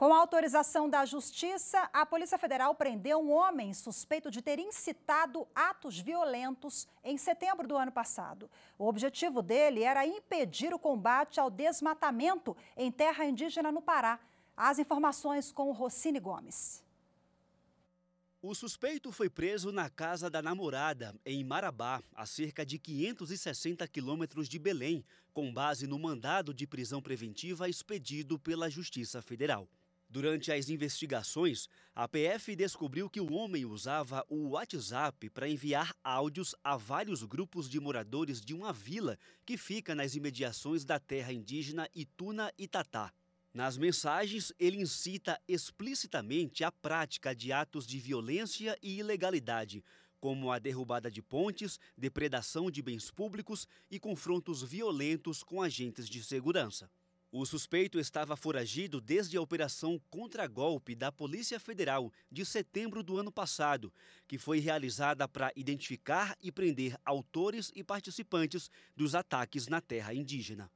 Com a autorização da Justiça, a Polícia Federal prendeu um homem suspeito de ter incitado atos violentos em setembro do ano passado. O objetivo dele era impedir o combate ao desmatamento em terra indígena no Pará. As informações com o Rocine Gomes. O suspeito foi preso na casa da namorada, em Marabá, a cerca de 560 quilômetros de Belém, com base no mandado de prisão preventiva expedido pela Justiça Federal. Durante as investigações, a PF descobriu que o homem usava o WhatsApp para enviar áudios a vários grupos de moradores de uma vila que fica nas imediações da terra indígena Ituna e Tatá. Nas mensagens, ele incita explicitamente a prática de atos de violência e ilegalidade, como a derrubada de pontes, depredação de bens públicos e confrontos violentos com agentes de segurança. O suspeito estava foragido desde a operação contra golpe da Polícia Federal de setembro do ano passado, que foi realizada para identificar e prender autores e participantes dos ataques na terra indígena.